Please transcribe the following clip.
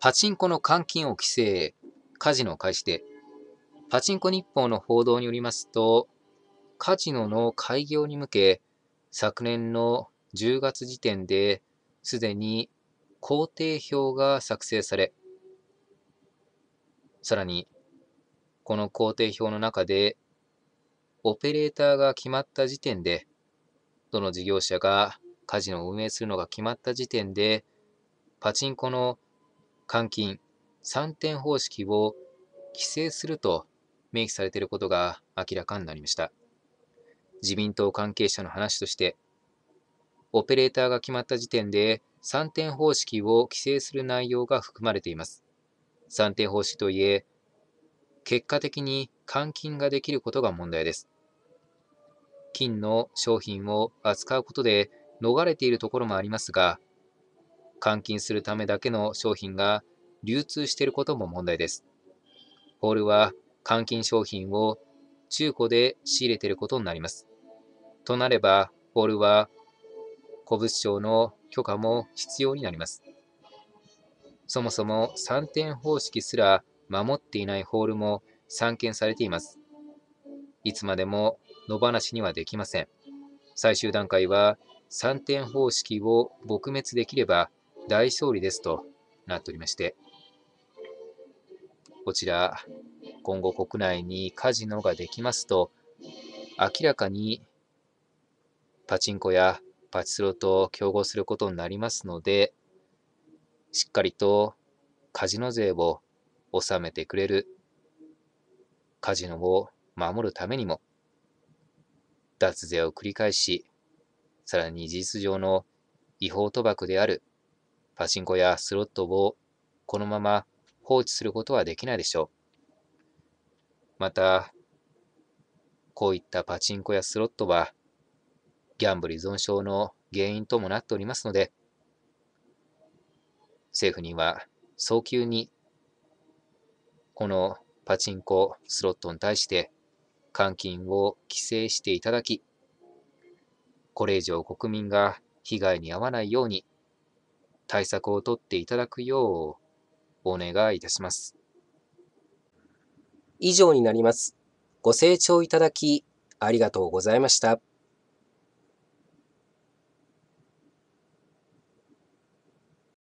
パチンコの換金を規制、カジノ開始で、パチンコ日報の報道によりますと、カジノの開業に向け、昨年の10月時点で、すでに工程表が作成され、さらに、この工程表の中で、オペレーターが決まった時点で、どの事業者がカジノを運営するのが決まった時点で、パチンコの監禁、3点方式を規制すると明記されていることが明らかになりました。自民党関係者の話として、オペレーターが決まった時点で3点方式を規制する内容が含まれています。3点方式といえ、結果的に換金ができることが問題です。金の商品を扱うことで逃れているところもありますが、換金するためだけの商品が流通していることも問題です。ホールは換金商品を中古で仕入れていることになります。となれば、ホールは古物商の許可も必要になります。そもそも3点方式すら守っていないホールも散見されています。いつまでも野放しにはできません。最終段階は3点方式を撲滅できれば大勝利ですとなっておりまして、こちら、今後国内にカジノができますと、明らかにパチンコやパチスロと競合することになりますので、しっかりとカジノ税を納めてくれる、カジノを守るためにも、脱税を繰り返し、さらに事実上の違法賭博であるパチンコやスロットをこのまま放置することはできないでしょう。また、こういったパチンコやスロットは、ギャンブル依存症の原因ともなっておりますので、政府には早急に、このパチンコ、スロットに対して換金を規制していただき、これ以上国民が被害に遭わないように対策をとっていただくようお願いいたします。以上になります。ご清聴いただきありがとうございました。